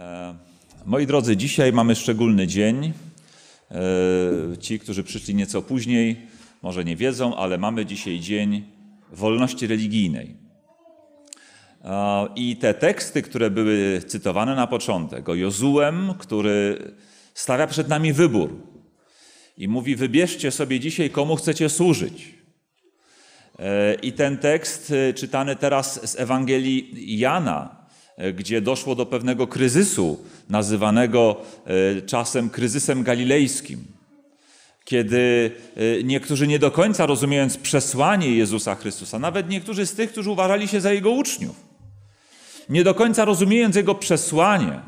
E, moi drodzy, dzisiaj mamy szczególny dzień. E, ci, którzy przyszli nieco później, może nie wiedzą, ale mamy dzisiaj dzień wolności religijnej. E, I te teksty, które były cytowane na początek, o Jozułem, który stawia przed nami wybór i mówi: Wybierzcie sobie dzisiaj, komu chcecie służyć. I ten tekst czytany teraz z Ewangelii Jana, E, gdzie doszło do pewnego kryzysu, nazywanego e, czasem kryzysem galilejskim, kiedy e, niektórzy nie do końca rozumiejąc przesłanie Jezusa Chrystusa, nawet niektórzy z tych, którzy uważali się za jego uczniów, nie do końca rozumiejąc jego przesłanie,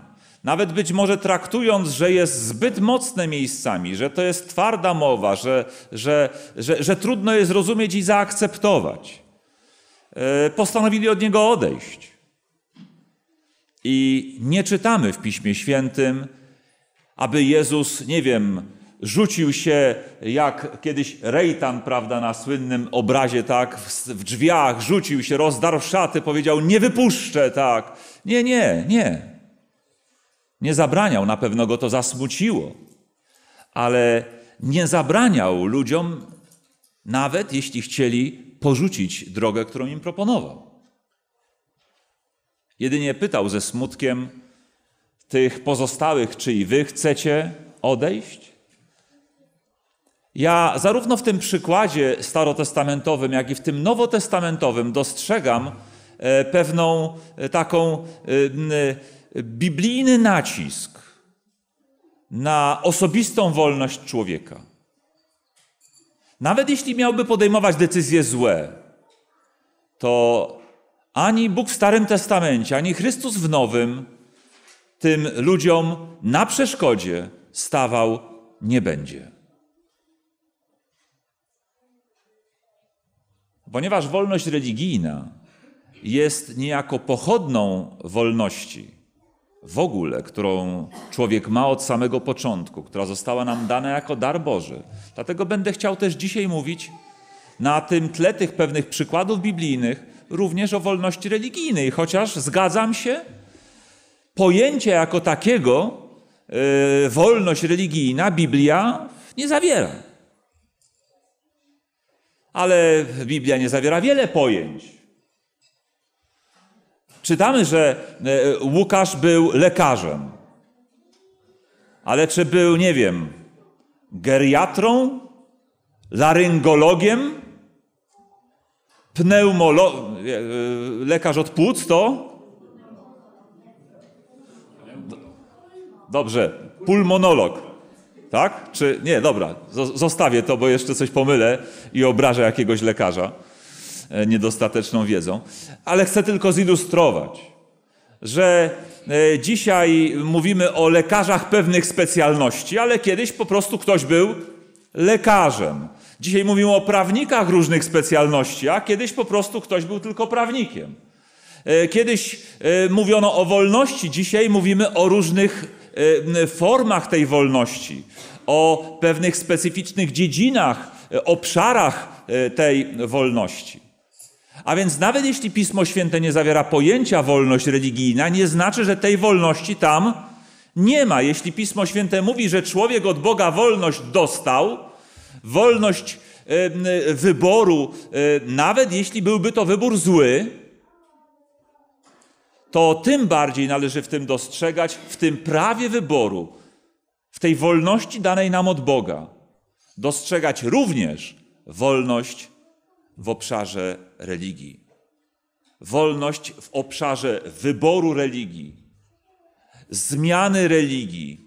nawet być może traktując, że jest zbyt mocne miejscami, że to jest twarda mowa, że, że, że, że trudno je zrozumieć i zaakceptować, postanowili od niego odejść. I nie czytamy w Piśmie Świętym, aby Jezus, nie wiem, rzucił się jak kiedyś Rejtan, prawda, na słynnym obrazie, tak, w, drzwiach, rzucił się, rozdarł szaty, powiedział, nie wypuszczę, tak. Nie, nie, nie. Nie zabraniał, na pewno go to zasmuciło, ale nie zabraniał ludziom, nawet jeśli chcieli porzucić drogę, którą im proponował. Jedynie pytał ze smutkiem tych pozostałych, czy i wy chcecie odejść? Ja zarówno w tym przykładzie starotestamentowym, jak i w tym nowotestamentowym dostrzegam e, pewną e, taką e, biblijny nacisk na osobistą wolność człowieka. Nawet jeśli miałby podejmować decyzje złe, to ani Bóg w Starym Testamencie, ani Chrystus w Nowym tym ludziom na przeszkodzie stawał nie będzie. Ponieważ wolność religijna jest niejako pochodną wolności w ogóle, którą człowiek ma od samego początku, która została nam dana jako dar Boży. Dlatego będę chciał też dzisiaj mówić na tym tle tych pewnych przykładów biblijnych, również o wolności religijnej, chociaż zgadzam się, pojęcie jako takiego yy, wolność religijna Biblia nie zawiera. Ale Biblia nie zawiera wiele pojęć. Czytamy, że y, Łukasz był lekarzem. Ale czy był, nie wiem, geriatrą, laryngologiem? pneumolog, e, lekarz od płuc to? Dobrze, pulmonolog. Tak? Czy nie, dobra, zostawię to, bo jeszcze coś pomylę i obrażę jakiegoś lekarza e, niedostateczną wiedzą. Ale chcę tylko zilustrować, że e, dzisiaj mówimy o lekarzach pewnych specjalności, ale kiedyś po prostu ktoś był lekarzem. Dzisiaj mówimy o prawnikach różnych specjalności, a kiedyś po prostu ktoś był tylko prawnikiem. E, kiedyś e, mówiono o wolności, dzisiaj mówimy o różnych e, formach tej wolności, o pewnych specyficznych dziedzinach, obszarach tej wolności. A więc nawet jeśli Pismo Święte nie zawiera pojęcia wolność religijna, nie znaczy, że tej wolności tam nie ma. Jeśli Pismo Święte mówi, że człowiek od Boga wolność dostał, wolność wyboru, nawet jeśli byłby to wybór zły, to tym bardziej należy w tym dostrzegać, w tym prawie wyboru, w tej wolności danej nam od Boga, dostrzegać również wolność w obszarze religii, wolność w obszarze wyboru religii, zmiany religii,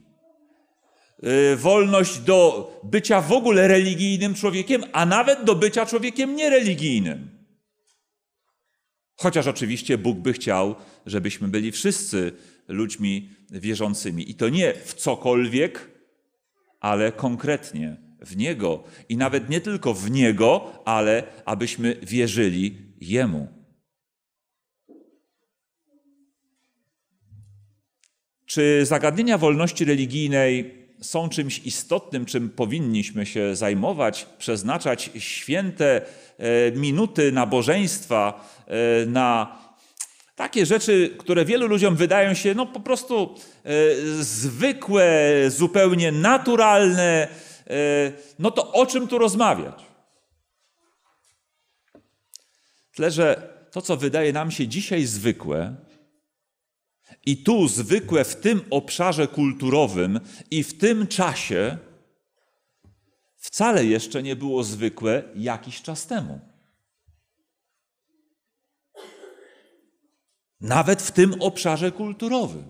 Y, wolność do bycia w ogóle religijnym człowiekiem, a nawet do bycia człowiekiem niereligijnym. Chociaż oczywiście Bóg by chciał, żebyśmy byli wszyscy ludźmi wierzącymi. I to nie w cokolwiek, ale konkretnie w Niego. I nawet nie tylko w Niego, ale abyśmy wierzyli Jemu. Czy zagadnienia wolności religijnej są czymś istotnym, czym powinniśmy się zajmować, przeznaczać święte e, minuty nabożeństwa e, na takie rzeczy, które wielu ludziom wydają się no, po prostu e, zwykłe, zupełnie naturalne, no to o czym tu rozmawiać? Tyle, że to, co wydaje nam się dzisiaj zwykłe, i tu zwykle w tym obszarze kulturowym i w tym czasie wcale jeszcze nie było zwykłe jakiś czas temu. Nawet w tym obszarze kulturowym.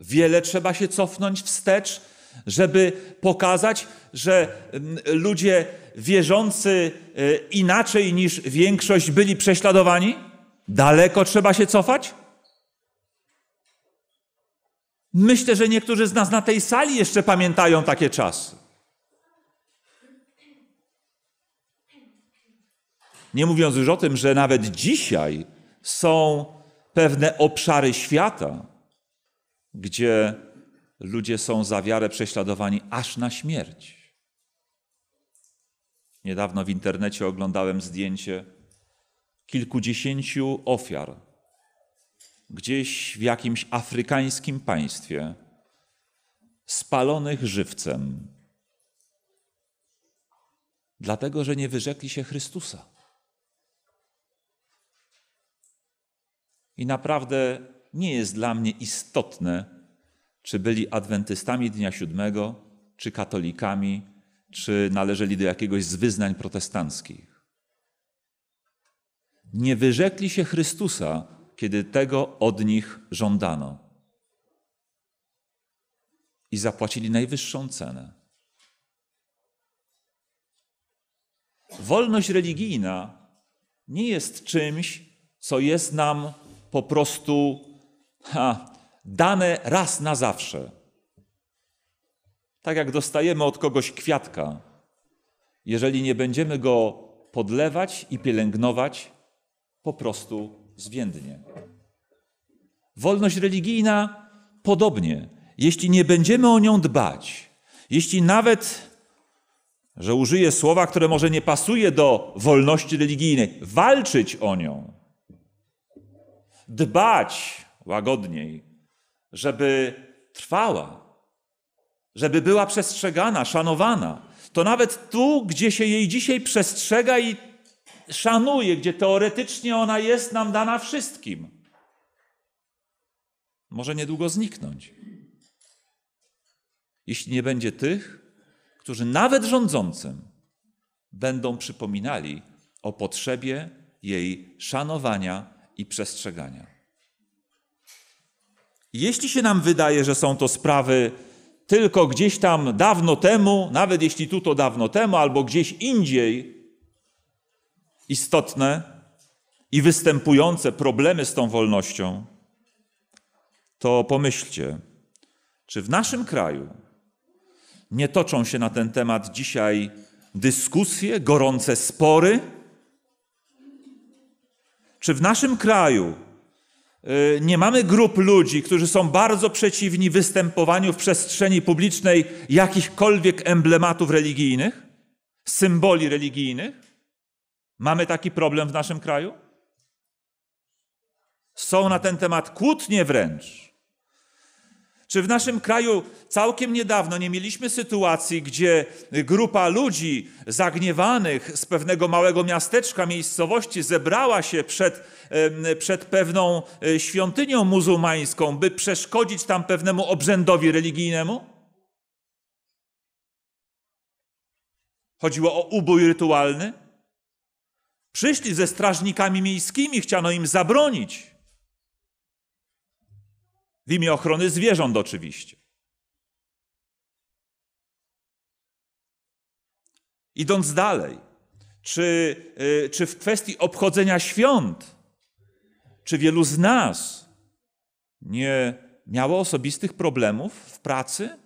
Wiele trzeba się cofnąć wstecz, żeby pokazać, że mm, ludzie wierzący e, inaczej niż większość byli prześladowani? Daleko trzeba się cofać? Myślę, że niektórzy z nas na tej sali jeszcze pamiętają takie czasy. Nie mówiąc już o tym, że nawet dzisiaj są pewne obszary świata, gdzie ludzie są za wiarę prześladowani aż na śmierć. Niedawno w internecie oglądałem zdjęcie kilkudziesięciu ofiar gdzieś w jakimś afrykańskim państwie, spalonych żywcem, dlatego że nie wyrzekli się Chrystusa. I naprawdę nie jest dla mnie istotne, czy byli adwentystami dnia siódmego, czy katolikami, czy należeli do jakiegoś z wyznań protestanckich nie wyrzekli się Chrystusa, kiedy tego od nich żądano. I zapłacili najwyższą cenę. Wolność religijna nie jest czymś, co jest nam po prostu ha, dane raz na zawsze. Tak jak dostajemy od kogoś kwiatka, jeżeli nie będziemy go podlewać i pielęgnować, po prostu zwiędnie. Wolność religijna podobnie. Jeśli nie będziemy o nią dbać, jeśli nawet, że użyję słowa, które może nie pasuje do wolności religijnej, walczyć o nią, dbać łagodniej, żeby trwała, żeby była przestrzegana, szanowana, to nawet tu, gdzie się jej dzisiaj przestrzega i szanuje, gdzie teoretycznie ona jest nam dana wszystkim, może niedługo zniknąć. Jeśli nie będzie tych, którzy nawet rządzącym będą przypominali o potrzebie jej szanowania i przestrzegania. Jeśli się nam wydaje, że są to sprawy tylko gdzieś tam dawno temu, nawet jeśli tu to dawno temu, albo gdzieś indziej, istotne i występujące problemy z tą wolnością, to pomyślcie, czy w naszym kraju nie toczą się na ten temat dzisiaj dyskusje, gorące spory? Czy w naszym kraju y, nie mamy grup ludzi, którzy są bardzo przeciwni występowaniu w przestrzeni publicznej jakichkolwiek emblematów religijnych, symboli religijnych? Mamy taki problem w naszym kraju? Są na ten temat kłótnie wręcz. Czy w naszym kraju całkiem niedawno nie mieliśmy sytuacji, gdzie grupa ludzi zagniewanych z pewnego małego miasteczka, miejscowości zebrała się przed, przed pewną e, świątynią muzułmańską, by przeszkodzić tam pewnemu obrzędowi religijnemu? Chodziło o ubój rytualny? Przyszli ze strażnikami miejskimi, chciano im zabronić. W imię ochrony zwierząt oczywiście. Idąc dalej, czy, y, czy w kwestii obchodzenia świąt, czy wielu z nas nie miało osobistych problemów w pracy?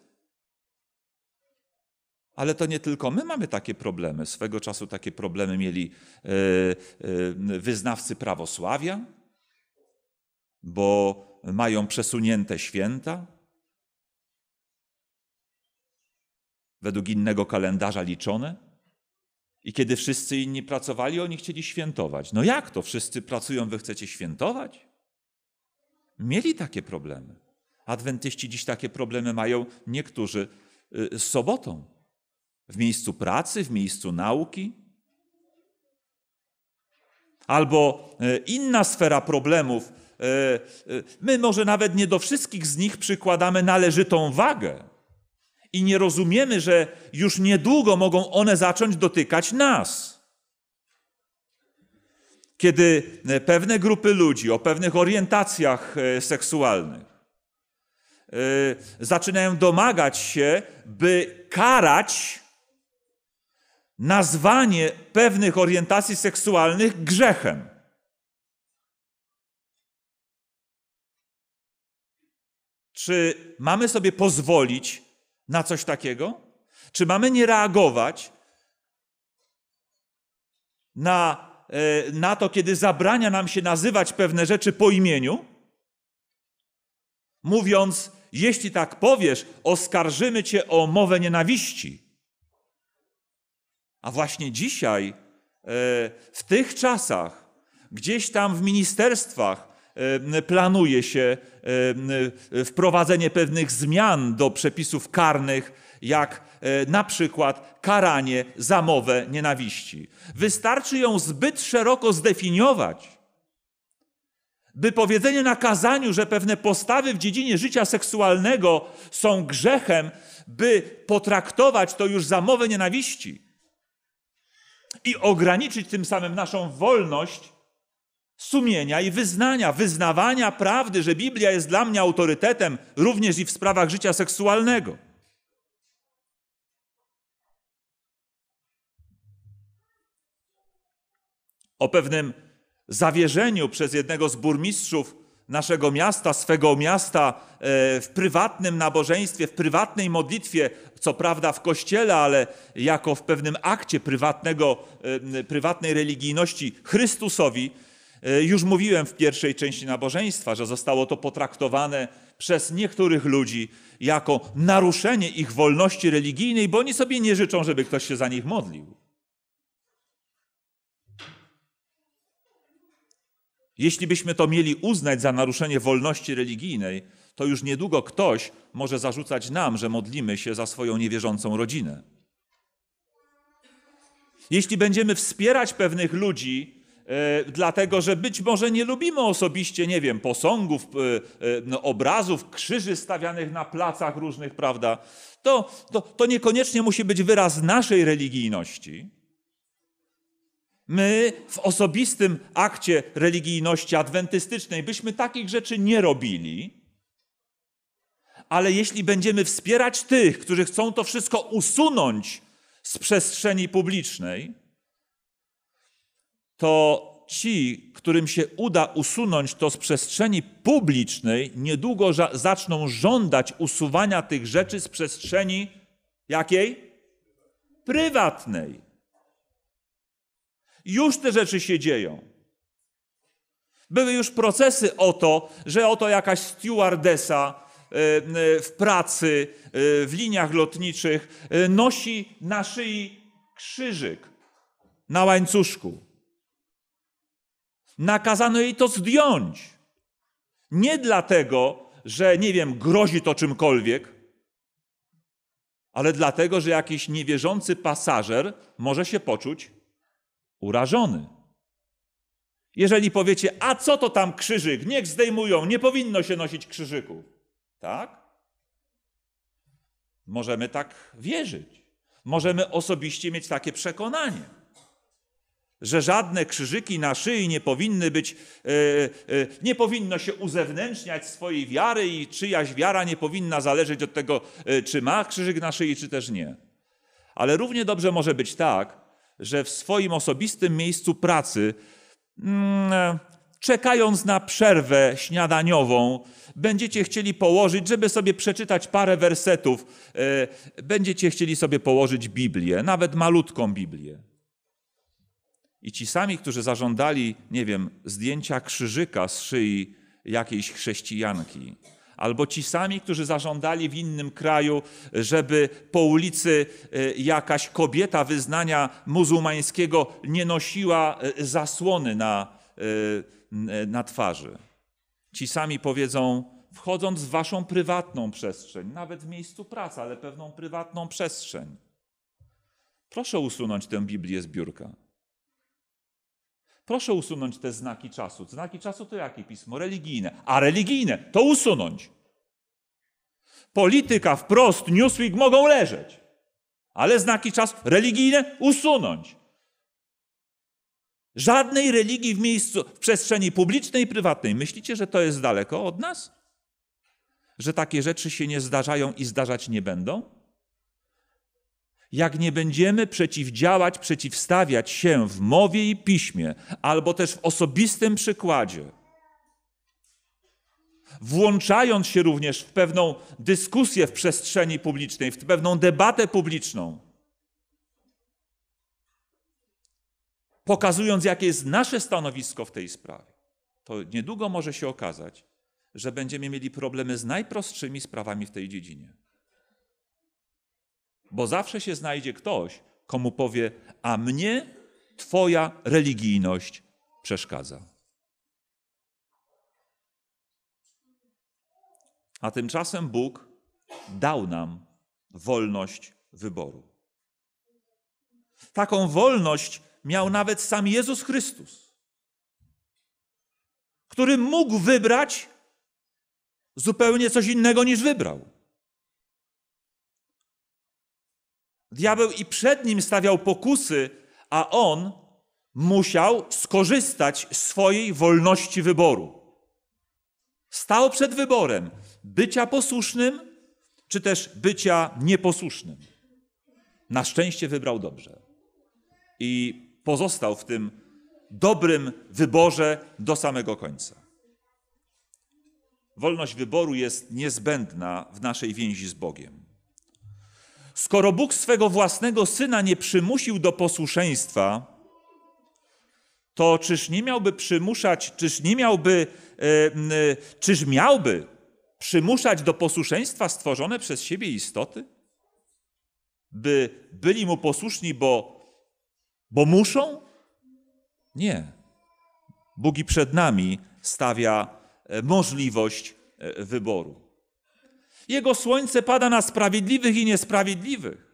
Ale to nie tylko my mamy takie problemy. Swego czasu takie problemy mieli e, e, wyznawcy prawosławia, bo mają przesunięte święta. Według innego kalendarza liczone. I kiedy wszyscy inni pracowali, oni chcieli świętować. No jak to? Wszyscy pracują, wy chcecie świętować? Mieli takie problemy. Adwentyści dziś takie problemy mają niektórzy z y, sobotą w miejscu pracy, w miejscu nauki? Albo e, inna sfera problemów. E, e, my może nawet nie do wszystkich z nich przykładamy należytą wagę i nie rozumiemy, że już niedługo mogą one zacząć dotykać nas. Kiedy pewne grupy ludzi o pewnych orientacjach seksualnych zaczynają domagać się, by karać nazwanie pewnych orientacji seksualnych grzechem. Czy mamy sobie pozwolić na coś takiego? Czy mamy nie reagować na, e, na to, kiedy zabrania nam się nazywać pewne rzeczy po imieniu? Mówiąc, jeśli tak powiesz, oskarżymy cię o mowę nienawiści. A właśnie dzisiaj, e, w tych czasach, gdzieś tam w ministerstwach e, planuje się e, wprowadzenie pewnych zmian do przepisów karnych, jak na przykład karanie za mowę nienawiści. Wystarczy ją zbyt szeroko zdefiniować, by powiedzenie na kazaniu, że pewne postawy w dziedzinie życia seksualnego są grzechem, by potraktować to już za mowę nienawiści i ograniczyć tym samym naszą wolność sumienia i wyznania, wyznawania prawdy, że Biblia jest dla mnie autorytetem również i w sprawach życia seksualnego. O pewnym zawierzeniu przez jednego z burmistrzów naszego miasta, swego miasta e, w prywatnym nabożeństwie, w prywatnej modlitwie, co prawda w kościele, ale jako w pewnym akcie prywatnego, e, prywatnej religijności Chrystusowi. E, już mówiłem w pierwszej części nabożeństwa, że zostało to potraktowane przez niektórych ludzi jako naruszenie ich wolności religijnej, bo oni sobie nie życzą, żeby ktoś się za nich modlił. Jeśli byśmy to mieli uznać za naruszenie wolności religijnej, to już niedługo ktoś może zarzucać nam, że modlimy się za swoją niewierzącą rodzinę. Jeśli będziemy wspierać pewnych ludzi, e, dlatego że być może nie lubimy osobiście, nie wiem, posągów, e, e, no, obrazów, krzyży stawianych na placach różnych, prawda? To, to, to niekoniecznie musi być wyraz naszej religijności, My w osobistym akcie religijności adwentystycznej byśmy takich rzeczy nie robili, ale jeśli będziemy wspierać tych, którzy chcą to wszystko usunąć z przestrzeni publicznej, to ci, którym się uda usunąć to z przestrzeni publicznej, niedługo zaczną żądać usuwania tych rzeczy z przestrzeni jakiej? Prywatnej. Już te rzeczy się dzieją. Były już procesy o to, że oto jakaś stewardesa e, e, w pracy, e, w liniach lotniczych nosi na szyi krzyżyk na łańcuszku. Nakazano jej to zdjąć. Nie dlatego, że nie wiem, grozi to czymkolwiek, ale dlatego, że jakiś niewierzący pasażer może się poczuć urażony. Jeżeli powiecie, a co to tam krzyżyk? Niech zdejmują, nie powinno się nosić krzyżyków. Tak? Możemy tak wierzyć. Możemy osobiście mieć takie przekonanie, że żadne krzyżyki na szyi nie powinny być, yy, yy, nie powinno się uzewnętrzniać swojej wiary i czyjaś wiara nie powinna zależeć od tego, yy, czy ma krzyżyk na szyi, czy też nie. Ale równie dobrze może być tak, że w swoim osobistym miejscu pracy, mm, czekając na przerwę śniadaniową, będziecie chcieli położyć, żeby sobie przeczytać parę wersetów, e, będziecie chcieli sobie położyć Biblię, nawet malutką Biblię. I ci sami, którzy zażądali, nie wiem, zdjęcia krzyżyka z szyi jakiejś chrześcijanki, albo ci sami, którzy zażądali w innym kraju, żeby po ulicy e, jakaś kobieta wyznania muzułmańskiego nie nosiła e, zasłony na, e, na twarzy. Ci sami powiedzą, wchodząc w waszą prywatną przestrzeń, nawet w miejscu pracy, ale pewną prywatną przestrzeń. Proszę usunąć tę Biblię z biurka. Proszę usunąć te znaki czasu. Znaki czasu to jakie pismo? Religijne. A religijne to usunąć. Polityka wprost, Newsweek mogą leżeć. Ale znaki czasu religijne usunąć. Żadnej religii w miejscu, w przestrzeni publicznej i prywatnej. Myślicie, że to jest daleko od nas? Że takie rzeczy się nie zdarzają i zdarzać nie będą? jak nie będziemy przeciwdziałać, przeciwstawiać się w mowie i piśmie, albo też w osobistym przykładzie, włączając się również w pewną dyskusję w przestrzeni publicznej, w pewną debatę publiczną, pokazując, jakie jest nasze stanowisko w tej sprawie, to niedługo może się okazać, że będziemy mieli problemy z najprostszymi sprawami w tej dziedzinie bo zawsze się znajdzie ktoś, komu powie, a mnie Twoja religijność przeszkadza. A tymczasem Bóg dał nam wolność wyboru. Taką wolność miał nawet sam Jezus Chrystus, który mógł wybrać zupełnie coś innego niż wybrał. Diabeł i przed nim stawiał pokusy, a on musiał skorzystać z swojej wolności wyboru. Stał przed wyborem bycia posłusznym, czy też bycia nieposłusznym. Na szczęście wybrał dobrze i pozostał w tym dobrym wyborze do samego końca. Wolność wyboru jest niezbędna w naszej więzi z Bogiem. Skoro Bóg swego własnego syna nie przymusił do posłuszeństwa, to czyż nie miałby przymuszać, czyż nie miałby, yy, yy, czyż miałby przymuszać do posłuszeństwa stworzone przez siebie istoty? By byli mu posłuszni, bo, bo muszą? Nie. Bóg i przed nami stawia e, możliwość wyboru. Jego słońce pada na sprawiedliwych i niesprawiedliwych.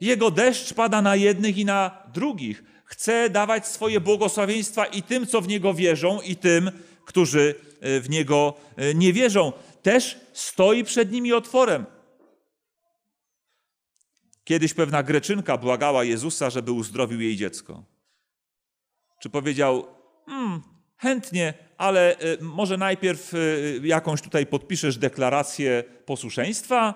Jego deszcz pada na jednych i na drugich. Chce dawać swoje błogosławieństwa i tym, co w Niego wierzą, i tym, którzy e, w Niego e, nie wierzą. Też stoi przed nimi otworem. Kiedyś pewna Greczynka błagała Jezusa, żeby uzdrowił jej dziecko. Czy powiedział, hmm, Chętnie, ale y, może najpierw y, jakąś tutaj podpiszesz deklarację posłuszeństwa,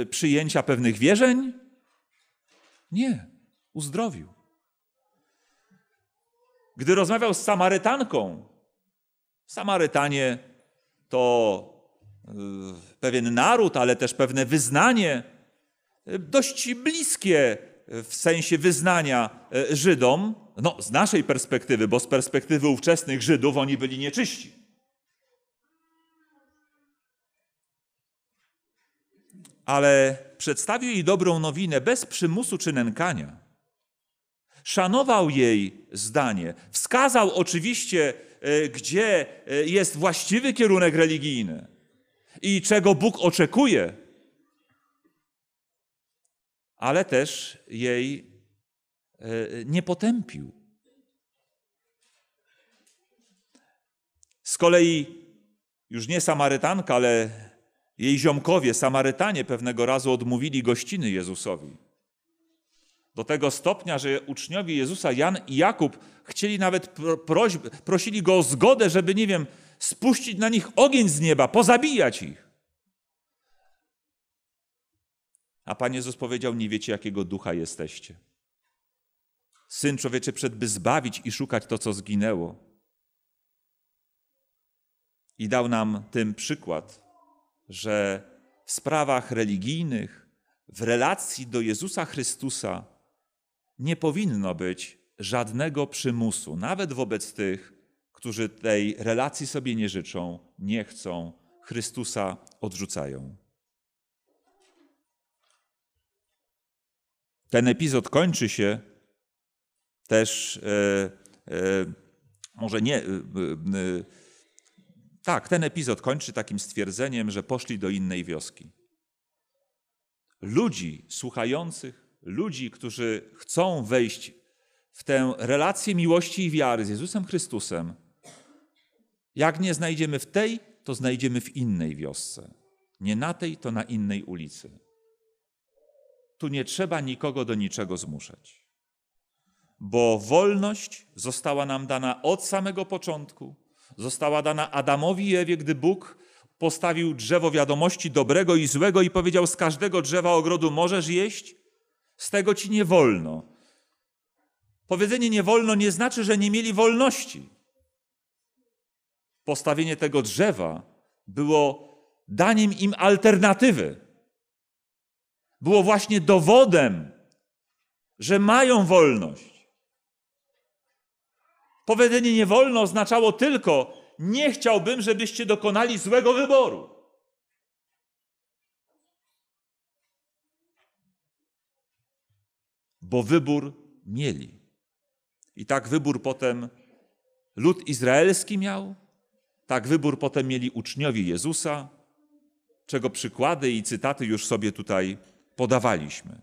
y, przyjęcia pewnych wierzeń? Nie, uzdrowił. Gdy rozmawiał z Samarytanką, Samarytanie to pewien naród, ale też pewne wyznanie dość bliskie w sensie wyznania e, Żydom, no z naszej perspektywy, bo z perspektywy ówczesnych Żydów oni byli nieczyści. Ale przedstawił jej dobrą nowinę bez przymusu czy nękania. Szanował jej zdanie, wskazał oczywiście, e, gdzie e, jest właściwy kierunek religijny i czego Bóg oczekuje ale też jej e, nie potępił. Z kolei już nie Samarytanka, ale jej ziomkowie, Samarytanie, pewnego razu odmówili gościny Jezusowi. Do tego stopnia, że uczniowie Jezusa, Jan i Jakub, chcieli nawet prośb, prosili go o zgodę, żeby, nie wiem, spuścić na nich ogień z nieba, pozabijać ich. A Pan Jezus powiedział: Nie wiecie, jakiego ducha jesteście. Syn człowieczy przed by zbawić i szukać to, co zginęło. I dał nam tym przykład, że w sprawach religijnych, w relacji do Jezusa Chrystusa nie powinno być żadnego przymusu, nawet wobec tych, którzy tej relacji sobie nie życzą, nie chcą, Chrystusa odrzucają. Ten epizod kończy się też, e, e, może nie, e, e, e, tak, ten epizod kończy takim stwierdzeniem, że poszli do innej wioski. Ludzi słuchających, ludzi, którzy chcą wejść w tę relację miłości i wiary z Jezusem Chrystusem, jak nie znajdziemy w tej, to znajdziemy w innej wiosce. Nie na tej, to na innej ulicy tu nie trzeba nikogo do niczego zmuszać. Bo wolność została nam dana od samego początku, została dana Adamowi i Ewie, gdy Bóg postawił drzewo wiadomości dobrego i złego i powiedział: Z każdego drzewa ogrodu możesz jeść, z tego ci nie wolno. Powiedzenie nie wolno nie znaczy, że nie mieli wolności. Postawienie tego drzewa było daniem im alternatywy było właśnie dowodem, że mają wolność. Powiedzenie nie wolno oznaczało tylko, nie chciałbym, żebyście dokonali złego wyboru. Bo wybór mieli. I tak wybór potem lud izraelski miał, tak wybór potem mieli uczniowie Jezusa, czego przykłady i cytaty już sobie tutaj podawaliśmy.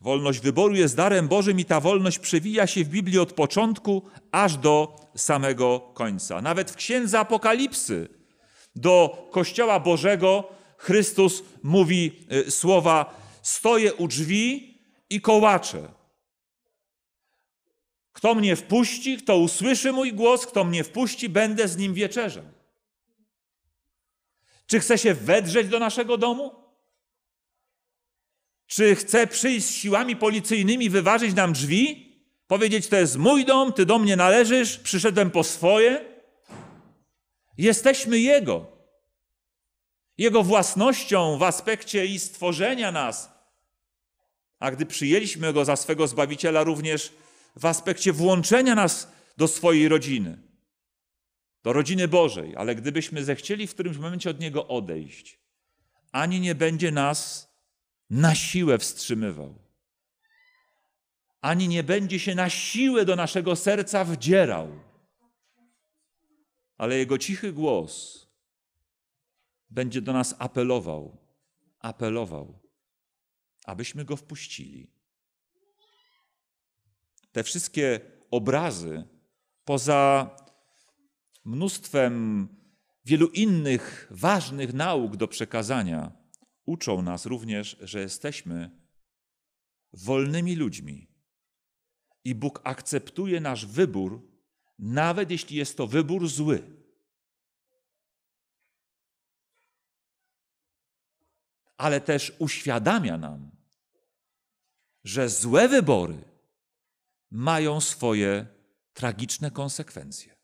Wolność wyboru jest darem Bożym i ta wolność przewija się w Biblii od początku aż do samego końca. Nawet w Księdze Apokalipsy do Kościoła Bożego Chrystus mówi y, słowa: Stoję u drzwi i kołaczę. Kto mnie wpuści, kto usłyszy mój głos, kto mnie wpuści, będę z nim wieczerzem. Czy chce się wedrzeć do naszego domu? Czy chce przyjść z siłami policyjnymi, wyważyć nam drzwi? Powiedzieć, to jest mój dom, ty do mnie należysz, przyszedłem po swoje? Jesteśmy Jego. Jego własnością w aspekcie i stworzenia nas. A gdy przyjęliśmy Go za swego Zbawiciela, również w aspekcie włączenia nas do swojej rodziny, do rodziny Bożej. Ale gdybyśmy zechcieli w którymś momencie od Niego odejść, ani nie będzie nas na siłę wstrzymywał, ani nie będzie się na siłę do naszego serca wdzierał, ale Jego cichy głos będzie do nas apelował, apelował, abyśmy Go wpuścili. Te wszystkie obrazy, poza mnóstwem wielu innych ważnych nauk do przekazania, uczą nas również, że jesteśmy wolnymi ludźmi i Bóg akceptuje nasz wybór, nawet jeśli jest to wybór zły. Ale też uświadamia nam, że złe wybory mają swoje tragiczne konsekwencje.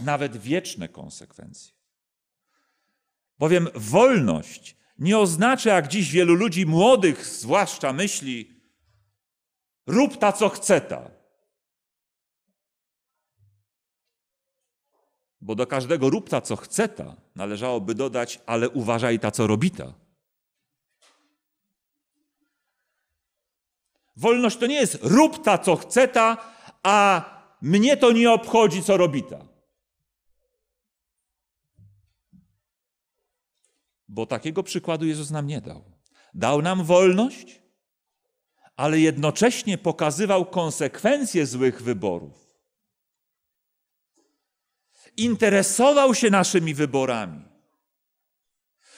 Nawet wieczne konsekwencje. Bowiem wolność nie oznacza, jak dziś wielu ludzi młodych zwłaszcza myśli, rób ta co chce ta. Bo do każdego rób ta co chce ta należałoby dodać, ale uważaj ta co robita. Wolność to nie jest rób ta co chce ta, a mnie to nie obchodzi co robita. bo takiego przykładu Jezus nam nie dał. Dał nam wolność, ale jednocześnie pokazywał konsekwencje złych wyborów. Interesował się naszymi wyborami.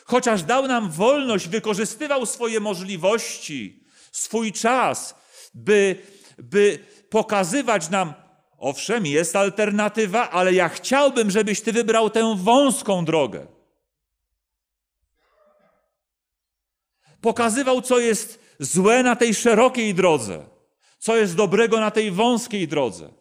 Chociaż dał nam wolność, wykorzystywał swoje możliwości, swój czas, by, by pokazywać nam, owszem, jest alternatywa, ale ja chciałbym, żebyś ty wybrał tę wąską drogę. Pokazywał, co jest złe na tej szerokiej drodze, co jest dobrego na tej wąskiej drodze.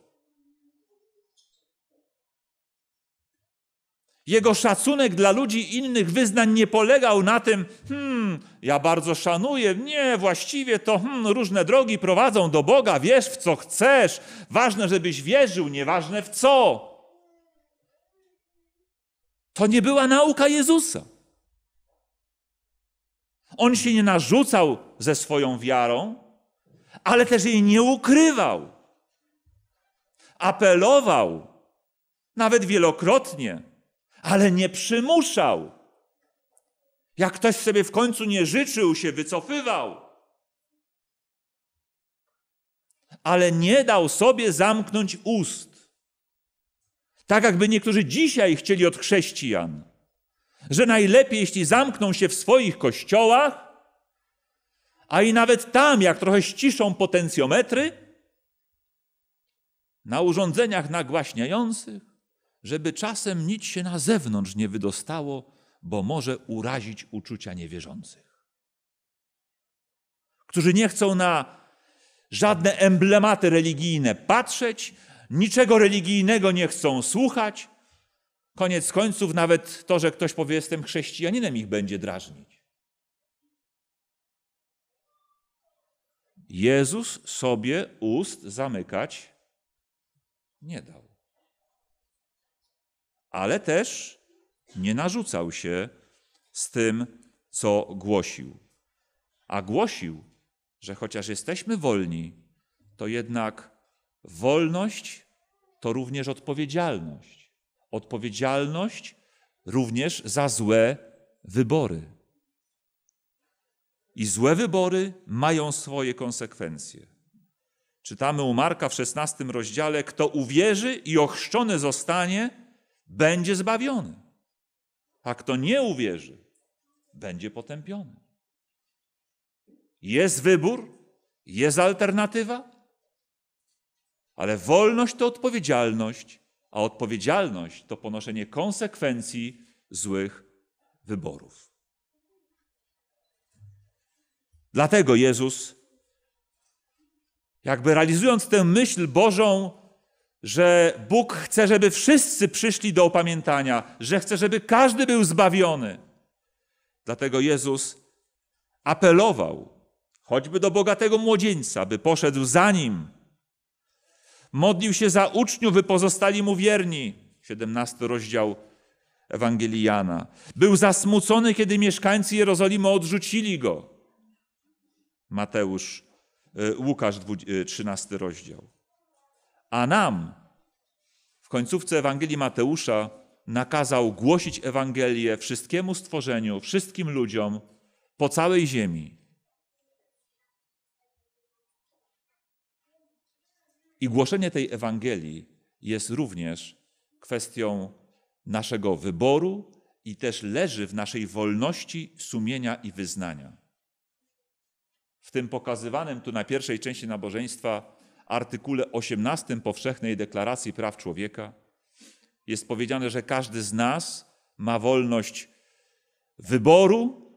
Jego szacunek dla ludzi innych wyznań nie polegał na tym, hmm, ja bardzo szanuję, nie, właściwie to hmm, różne drogi prowadzą do Boga, wiesz w co chcesz, ważne, żebyś wierzył, nieważne w co. To nie była nauka Jezusa. On się nie narzucał ze swoją wiarą, ale też jej nie ukrywał. Apelował, nawet wielokrotnie, ale nie przymuszał. Jak ktoś sobie w końcu nie życzył, się wycofywał. Ale nie dał sobie zamknąć ust. Tak jakby niektórzy dzisiaj chcieli od chrześcijan że najlepiej, jeśli zamkną się w swoich kościołach, a i nawet tam, jak trochę ściszą potencjometry, na urządzeniach nagłaśniających, żeby czasem nic się na zewnątrz nie wydostało, bo może urazić uczucia niewierzących, którzy nie chcą na żadne emblematy religijne patrzeć, niczego religijnego nie chcą słuchać, Koniec końców nawet to, że ktoś powie, jestem chrześcijaninem, ich będzie drażnić. Jezus sobie ust zamykać nie dał. Ale też nie narzucał się z tym, co głosił. A głosił, że chociaż jesteśmy wolni, to jednak wolność to również odpowiedzialność odpowiedzialność również za złe wybory. I złe wybory mają swoje konsekwencje. Czytamy u Marka w 16 rozdziale: Kto uwierzy i ochrzczony zostanie, będzie zbawiony. A kto nie uwierzy, będzie potępiony. Jest wybór, jest alternatywa, ale wolność to odpowiedzialność a odpowiedzialność to ponoszenie konsekwencji złych wyborów. Dlatego Jezus, jakby realizując tę myśl Bożą, że Bóg chce, żeby wszyscy przyszli do opamiętania, że chce, żeby każdy był zbawiony. Dlatego Jezus apelował choćby do bogatego młodzieńca, by poszedł za nim Modlił się za uczniów, by pozostali mu wierni. 17 rozdział Ewangelii Jana. Był zasmucony, kiedy mieszkańcy Jerozolimy odrzucili go. Mateusz, y, Łukasz 13 y, rozdział. A nam w końcówce Ewangelii Mateusza nakazał głosić Ewangelię wszystkiemu stworzeniu, wszystkim ludziom po całej ziemi. I głoszenie tej Ewangelii jest również kwestią naszego wyboru i też leży w naszej wolności sumienia i wyznania. W tym pokazywanym tu na pierwszej części nabożeństwa artykule 18 Powszechnej Deklaracji Praw Człowieka jest powiedziane, że każdy z nas ma wolność wyboru,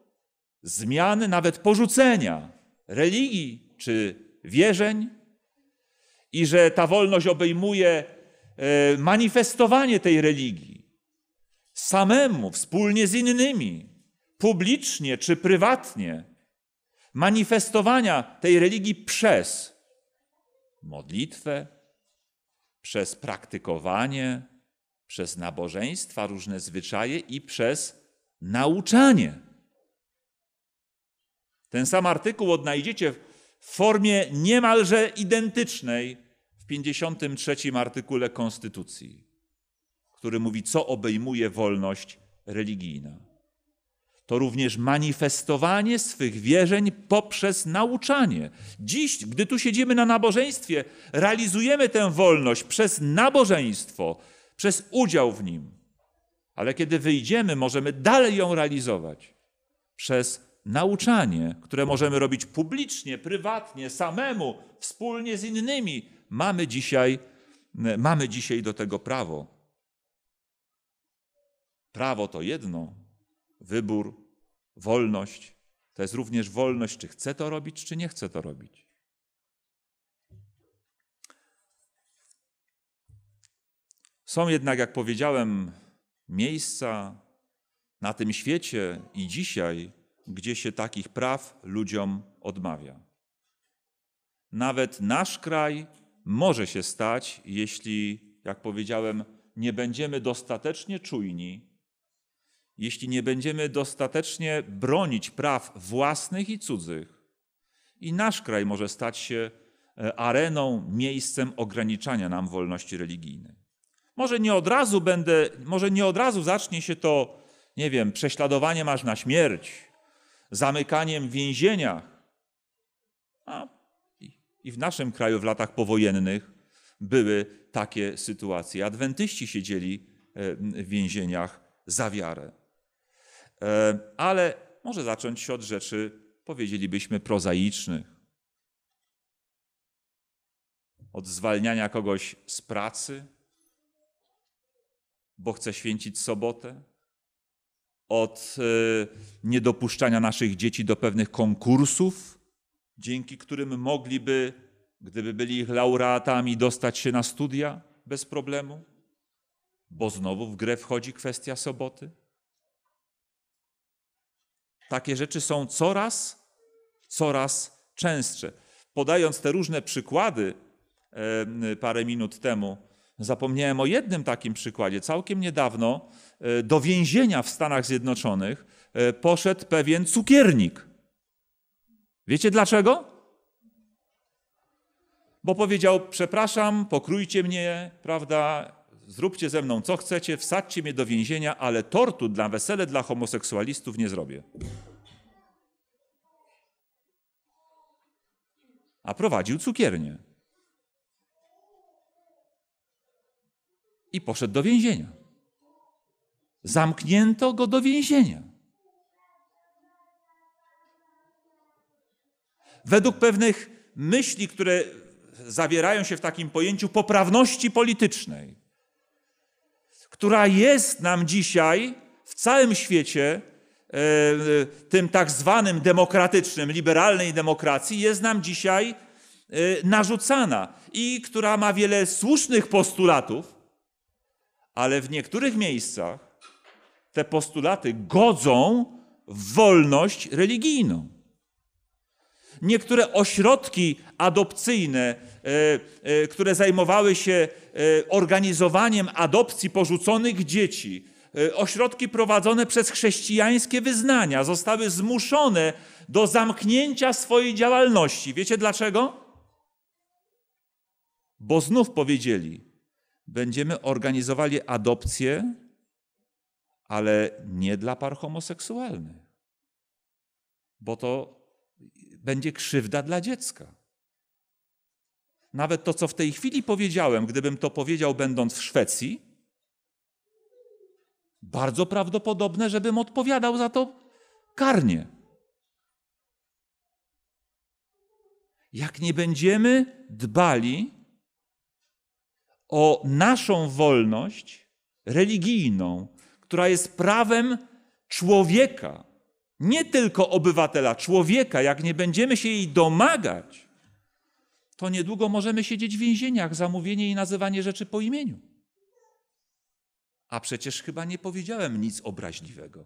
zmiany, nawet porzucenia religii czy wierzeń, i że ta wolność obejmuje e, manifestowanie tej religii samemu, wspólnie z innymi, publicznie czy prywatnie, manifestowania tej religii przez modlitwę, przez praktykowanie, przez nabożeństwa, różne zwyczaje i przez nauczanie. Ten sam artykuł odnajdziecie w formie niemalże identycznej 53 artykule Konstytucji, który mówi, co obejmuje wolność religijna. To również manifestowanie swych wierzeń poprzez nauczanie. Dziś, gdy tu siedzimy na nabożeństwie, realizujemy tę wolność przez nabożeństwo, przez udział w nim. Ale kiedy wyjdziemy, możemy dalej ją realizować przez nauczanie, które możemy robić publicznie, prywatnie, samemu, wspólnie z innymi, Mamy dzisiaj, mamy dzisiaj do tego prawo. Prawo to jedno, wybór, wolność. To jest również wolność, czy chcę to robić, czy nie chcę to robić. Są jednak, jak powiedziałem, miejsca na tym świecie i dzisiaj, gdzie się takich praw ludziom odmawia. Nawet nasz kraj może się stać, jeśli, jak powiedziałem, nie będziemy dostatecznie czujni, jeśli nie będziemy dostatecznie bronić praw własnych i cudzych. I nasz kraj może stać się e, areną, miejscem ograniczania nam wolności religijnej. Może nie od razu będę, może nie od razu zacznie się to, nie wiem, prześladowaniem aż na śmierć, zamykaniem w więzieniach. A i w naszym kraju w latach powojennych były takie sytuacje. Adwentyści siedzieli e, w więzieniach za wiarę. E, ale może zacząć się od rzeczy, powiedzielibyśmy, prozaicznych. Od zwalniania kogoś z pracy, bo chce święcić sobotę, od e, niedopuszczania naszych dzieci do pewnych konkursów, dzięki którym mogliby, gdyby byli ich laureatami, dostać się na studia bez problemu? Bo znowu w grę wchodzi kwestia soboty. Takie rzeczy są coraz, coraz częstsze. Podając te różne przykłady parę minut temu, zapomniałem o jednym takim przykładzie. Całkiem niedawno e, do więzienia w Stanach Zjednoczonych e, poszedł pewien cukiernik Wiecie dlaczego? Bo powiedział: Przepraszam, pokrójcie mnie, prawda? Zróbcie ze mną co chcecie, wsadźcie mnie do więzienia, ale tortu dla wesele dla homoseksualistów nie zrobię. A prowadził cukiernię. I poszedł do więzienia. Zamknięto go do więzienia. według pewnych myśli, które zawierają się w takim pojęciu poprawności politycznej, która jest nam dzisiaj w całym świecie, e, e, tym tak zwanym demokratycznym, liberalnej demokracji, jest nam dzisiaj e, narzucana i która ma wiele słusznych postulatów, ale w niektórych miejscach te postulaty godzą w wolność religijną niektóre ośrodki adopcyjne, e, e, które zajmowały się e, organizowaniem adopcji porzuconych dzieci, ośrodki prowadzone przez chrześcijańskie wyznania zostały zmuszone do zamknięcia swojej działalności. Wiecie dlaczego? Bo znów powiedzieli: Będziemy organizowali adopcję, ale nie dla par homoseksualnych, bo to będzie krzywda dla dziecka. Nawet to, co w tej chwili powiedziałem, gdybym to powiedział będąc w Szwecji, bardzo prawdopodobne, żebym odpowiadał za to karnie. Jak nie będziemy dbali o naszą wolność religijną, która jest prawem człowieka, nie tylko obywatela, człowieka, jak nie będziemy się jej domagać, to niedługo możemy siedzieć w więzieniach za mówienie i nazywanie rzeczy po imieniu. A przecież chyba nie powiedziałem nic obraźliwego.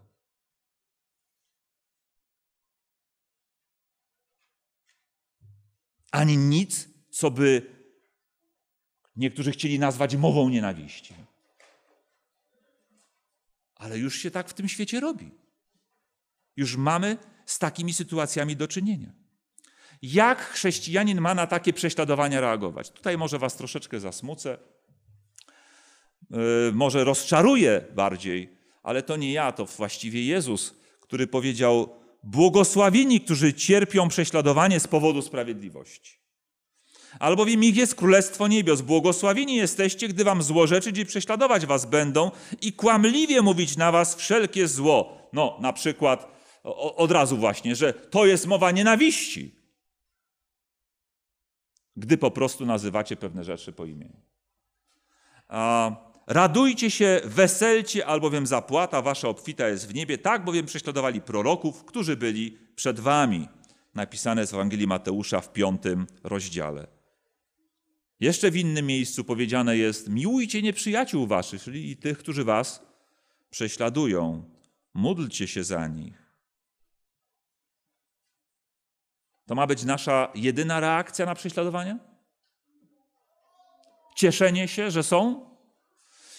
Ani nic, co by niektórzy chcieli nazwać mową nienawiści. Ale już się tak w tym świecie robi. Już mamy z takimi sytuacjami do czynienia. Jak chrześcijanin ma na takie prześladowania reagować? Tutaj może was troszeczkę zasmucę, yy, może rozczaruję bardziej, ale to nie ja, to właściwie Jezus, który powiedział: Błogosławieni, którzy cierpią prześladowanie z powodu sprawiedliwości. Albowiem ich jest Królestwo Niebios. Błogosławieni jesteście, gdy wam złorzeczyć i prześladować was będą i kłamliwie mówić na was wszelkie zło. No, na przykład od razu właśnie, że to jest mowa nienawiści, gdy po prostu nazywacie pewne rzeczy po imieniu. Radujcie się, weselcie, albowiem zapłata wasza obfita jest w niebie, tak bowiem prześladowali proroków, którzy byli przed wami. Napisane z Ewangelii Mateusza w piątym rozdziale. Jeszcze w innym miejscu powiedziane jest: Miłujcie nieprzyjaciół waszych, czyli tych, którzy was prześladują. Módlcie się za nich. To ma być nasza jedyna reakcja na prześladowanie? Cieszenie się, że są?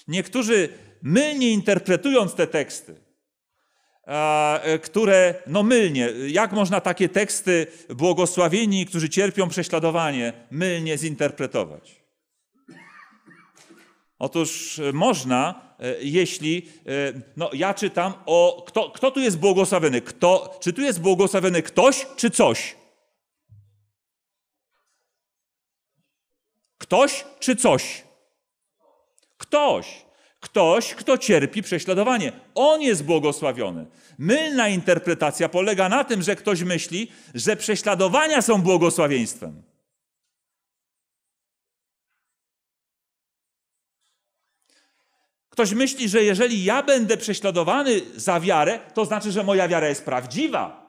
Niektórzy mylnie interpretując te teksty, e, e, które, no mylnie, jak można takie teksty błogosławieni, którzy cierpią prześladowanie, mylnie zinterpretować? Otóż e, można, jeśli, no ja czytam o, kto, kto tu jest błogosławiony? Kto, czy tu jest błogosławiony ktoś, czy coś? Ktoś czy coś? Ktoś. Ktoś, kto cierpi prześladowanie. On jest błogosławiony. Mylna interpretacja polega na tym, że ktoś myśli, że prześladowania są błogosławieństwem. Ktoś myśli, że jeżeli ja będę prześladowany za wiarę, to znaczy, że moja wiara jest prawdziwa.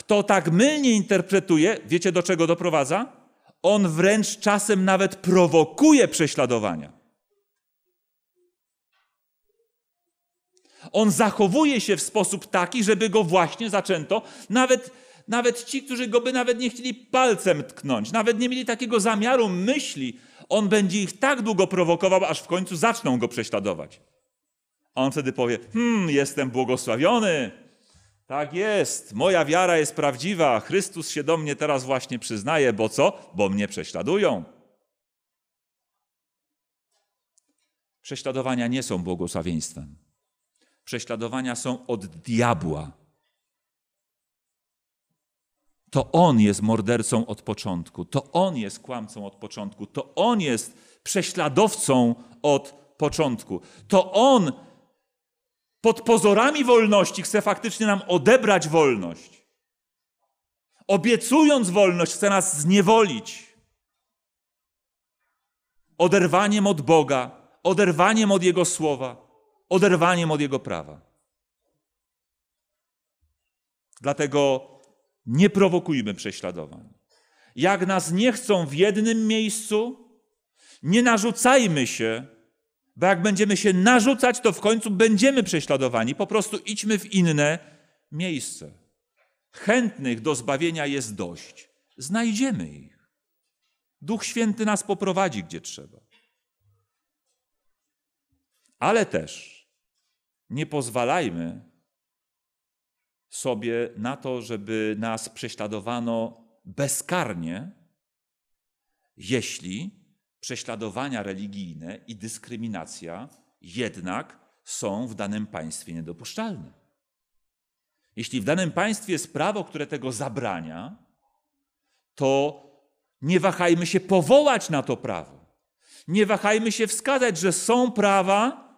Kto tak mylnie interpretuje, wiecie do czego doprowadza? On wręcz czasem nawet prowokuje prześladowania. On zachowuje się w sposób taki, żeby go właśnie zaczęto, nawet, nawet ci, którzy go by nawet nie chcieli palcem tknąć, nawet nie mieli takiego zamiaru myśli, on będzie ich tak długo prowokował, aż w końcu zaczną go prześladować. A on wtedy powie: Hmm, jestem błogosławiony, tak jest, moja wiara jest prawdziwa, Chrystus się do mnie teraz właśnie przyznaje, bo co? Bo mnie prześladują. Prześladowania nie są błogosławieństwem. Prześladowania są od diabła. To on jest mordercą od początku, to on jest kłamcą od początku, to on jest prześladowcą od początku, to on pod pozorami wolności chce faktycznie nam odebrać wolność. Obiecując wolność, chce nas zniewolić. Oderwaniem od Boga, oderwaniem od Jego słowa, oderwaniem od Jego prawa. Dlatego nie prowokujmy prześladowań. Jak nas nie chcą w jednym miejscu, nie narzucajmy się bo jak będziemy się narzucać, to w końcu będziemy prześladowani. Po prostu idźmy w inne miejsce. Chętnych do zbawienia jest dość. Znajdziemy ich. Duch Święty nas poprowadzi, gdzie trzeba. Ale też nie pozwalajmy sobie na to, żeby nas prześladowano bezkarnie, jeśli prześladowania religijne i dyskryminacja jednak są w danym państwie niedopuszczalne. Jeśli w danym państwie jest prawo, które tego zabrania, to nie wahajmy się powołać na to prawo. Nie wahajmy się wskazać, że są prawa,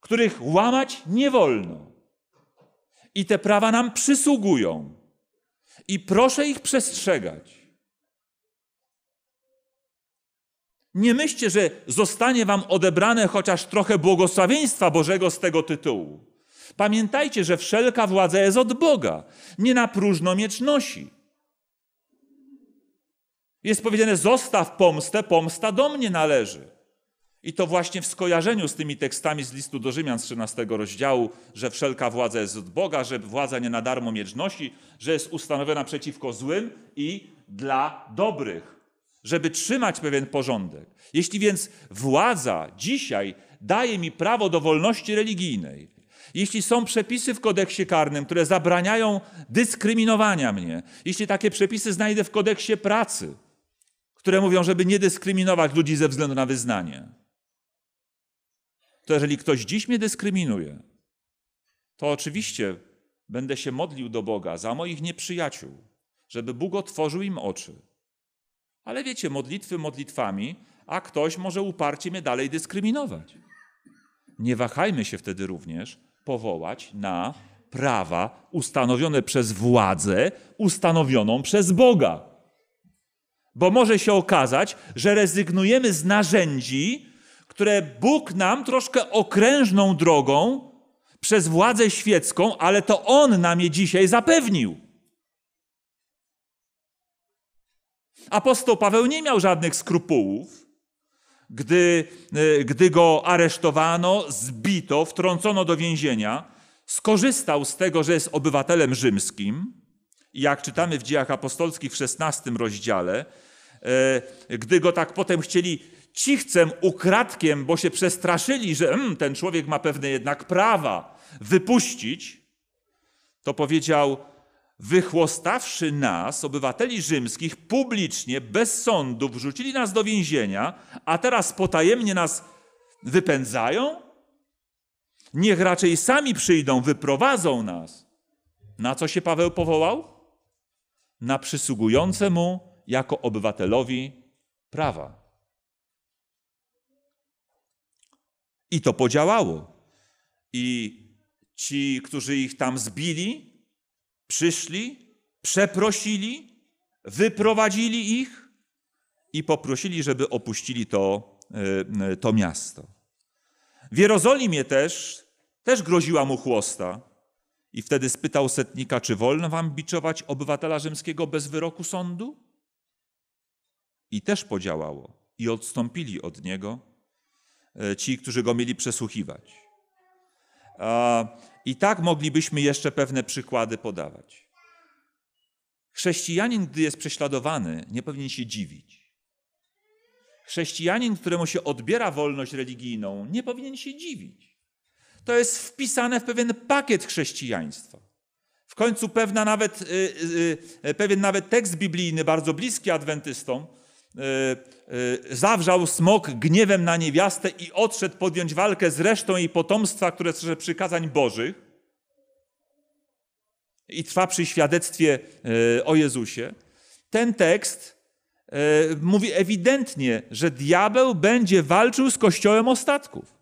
których łamać nie wolno. I te prawa nam przysługują. I proszę ich przestrzegać. Nie myślcie, że zostanie wam odebrane chociaż trochę błogosławieństwa Bożego z tego tytułu. Pamiętajcie, że wszelka władza jest od Boga, nie na próżno miecz nosi. Jest powiedziane: zostaw pomstę, pomsta do mnie należy. I to właśnie w skojarzeniu z tymi tekstami z listu do Rzymian z 13 rozdziału, że wszelka władza jest od Boga, że władza nie na darmo miecz nosi, że jest ustanowiona przeciwko złym i dla dobrych żeby trzymać pewien porządek. Jeśli więc władza dzisiaj daje mi prawo do wolności religijnej, jeśli są przepisy w kodeksie karnym, które zabraniają dyskryminowania mnie, jeśli takie przepisy znajdę w kodeksie pracy, które mówią, żeby nie dyskryminować ludzi ze względu na wyznanie, to jeżeli ktoś dziś mnie dyskryminuje, to oczywiście będę się modlił do Boga za moich nieprzyjaciół, żeby Bóg otworzył im oczy ale wiecie, modlitwy modlitwami, a ktoś może uparcie mnie dalej dyskryminować. Nie wahajmy się wtedy również powołać na prawa ustanowione przez władzę, ustanowioną przez Boga. Bo może się okazać, że rezygnujemy z narzędzi, które Bóg nam troszkę okrężną drogą przez władzę świecką, ale to On nam je dzisiaj zapewnił. Apostoł Paweł nie miał żadnych skrupułów. Gdy, e, gdy go aresztowano, zbito, wtrącono do więzienia, skorzystał z tego, że jest obywatelem rzymskim. Jak czytamy w Dziejach Apostolskich w XVI rozdziale, e, gdy go tak potem chcieli cichcem, ukradkiem, bo się przestraszyli, że mm, ten człowiek ma pewne jednak prawa wypuścić, to powiedział: wychłostawszy nas, obywateli rzymskich, publicznie, bez sądu, wrzucili nas do więzienia, a teraz potajemnie nas wypędzają? Niech raczej sami przyjdą, wyprowadzą nas. Na co się Paweł powołał? Na przysługujące mu jako obywatelowi prawa. I to podziałało. I ci, którzy ich tam zbili, Przyszli, przeprosili, wyprowadzili ich i poprosili, żeby opuścili to, e, e, to miasto. W Jerozolimie też, też groziła mu chłosta. I wtedy spytał setnika, czy wolno wam biczować obywatela rzymskiego bez wyroku sądu? I też podziałało. I odstąpili od niego e, ci, którzy go mieli przesłuchiwać. I tak moglibyśmy jeszcze pewne przykłady podawać. Chrześcijanin, gdy jest prześladowany, nie powinien się dziwić. Chrześcijanin, któremu się odbiera wolność religijną, nie powinien się dziwić. To jest wpisane w pewien pakiet chrześcijaństwa. W końcu pewna nawet, y, y, y, pewien nawet tekst biblijny, bardzo bliski adwentystom, E, e, zawrzał smok gniewem na niewiastę i odszedł podjąć walkę z resztą jej potomstwa, które strzeże przykazań Bożych i trwa przy świadectwie e, o Jezusie. Ten tekst mówi ewidentnie, że diabeł będzie walczył z kościołem ostatków.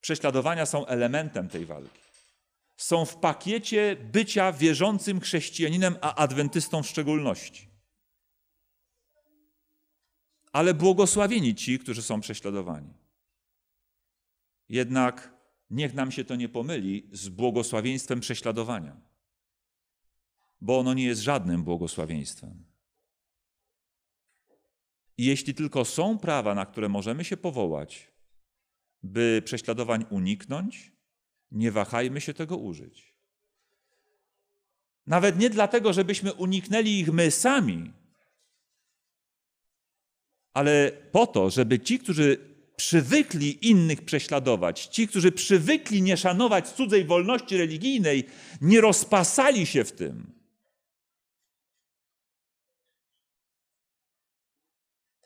Prześladowania są elementem tej walki. Są w pakiecie bycia wierzącym chrześcijaninem, a adwentystą w szczególności ale błogosławieni ci, którzy są prześladowani. Jednak niech nam się to nie pomyli z błogosławieństwem prześladowania, bo ono nie jest żadnym błogosławieństwem. I jeśli tylko są prawa, na które możemy się powołać, by prześladowań uniknąć, nie wahajmy się tego użyć. Nawet nie dlatego, żebyśmy uniknęli ich my sami, ale po to, żeby ci, którzy przywykli innych prześladować, ci, którzy przywykli nie szanować cudzej wolności religijnej, nie rozpasali się w tym.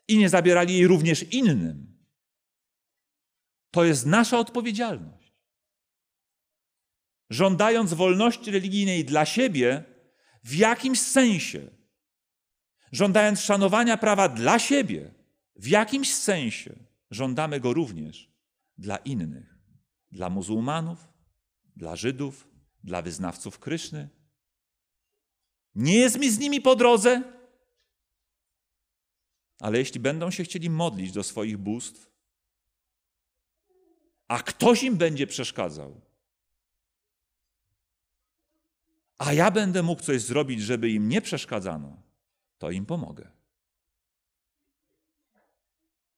I nie zabierali jej również innym. To jest nasza odpowiedzialność. Żądając wolności religijnej dla siebie, w jakimś sensie, żądając szanowania prawa dla siebie, w jakimś sensie żądamy go również dla innych, dla muzułmanów, dla Żydów, dla wyznawców Kryszny. Nie jest mi z nimi po drodze, ale jeśli będą się chcieli modlić do swoich bóstw, a ktoś im będzie przeszkadzał, a ja będę mógł coś zrobić, żeby im nie przeszkadzano, to im pomogę.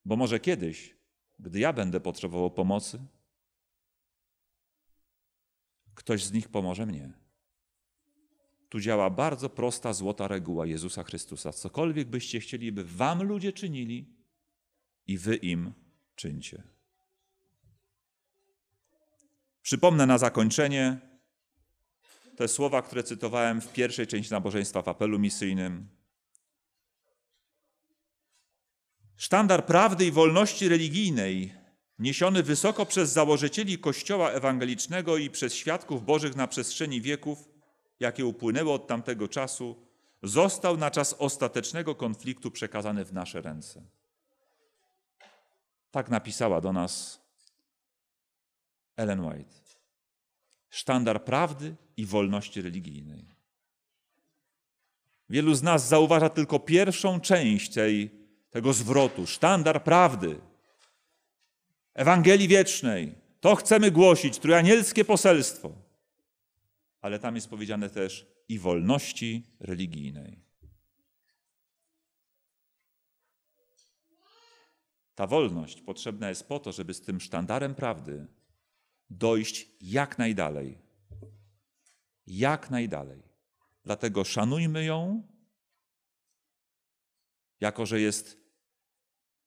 Bo może kiedyś, gdy ja będę potrzebował pomocy, ktoś z nich pomoże mnie. Tu działa bardzo prosta, złota reguła Jezusa Chrystusa. Cokolwiek byście chcieli, by wam ludzie czynili, i wy im czyńcie. Przypomnę na zakończenie te słowa, które cytowałem w pierwszej części nabożeństwa w apelu misyjnym. Sztandar prawdy i wolności religijnej, niesiony wysoko przez założycieli Kościoła ewangelicznego i przez świadków Bożych na przestrzeni wieków, jakie upłynęły od tamtego czasu, został na czas ostatecznego konfliktu przekazany w nasze ręce. Tak napisała do nas Ellen White. Sztandar prawdy i wolności religijnej. Wielu z nas zauważa tylko pierwszą część tej tego zwrotu, sztandar prawdy, Ewangelii wiecznej. To chcemy głosić, trójanielskie poselstwo. Ale tam jest powiedziane też i wolności religijnej. Ta wolność potrzebna jest po to, żeby z tym sztandarem prawdy dojść jak najdalej. Jak najdalej. Dlatego szanujmy ją, jako że jest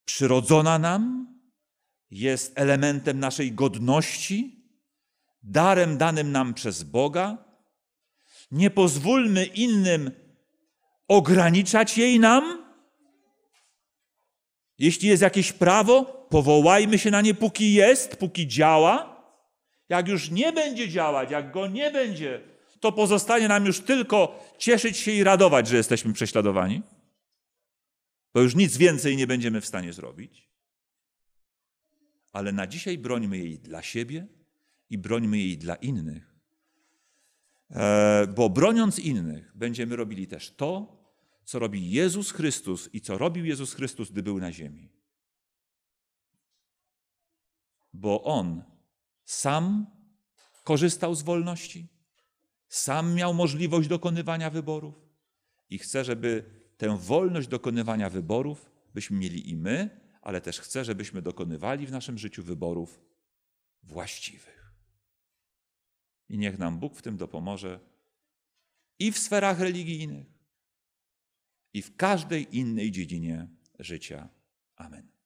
przyrodzona nam, jest elementem naszej godności, darem danym nam przez Boga. Nie pozwólmy innym ograniczać jej nam. Jeśli jest jakieś prawo, powołajmy się na nie, póki jest, póki działa. Jak już nie będzie działać, jak go nie będzie, to pozostanie nam już tylko cieszyć się i radować, że jesteśmy prześladowani bo już nic więcej nie będziemy w stanie zrobić. Ale na dzisiaj brońmy jej dla siebie i brońmy jej dla innych. E, bo broniąc innych, będziemy robili też to, co robi Jezus Chrystus i co robił Jezus Chrystus, gdy był na ziemi. Bo on sam korzystał z wolności, sam miał możliwość dokonywania wyborów i chce, żeby tę wolność dokonywania wyborów byśmy mieli i my, ale też chcę, żebyśmy dokonywali w naszym życiu wyborów właściwych. I niech nam Bóg w tym dopomoże i w sferach religijnych, i w każdej innej dziedzinie życia. Amen.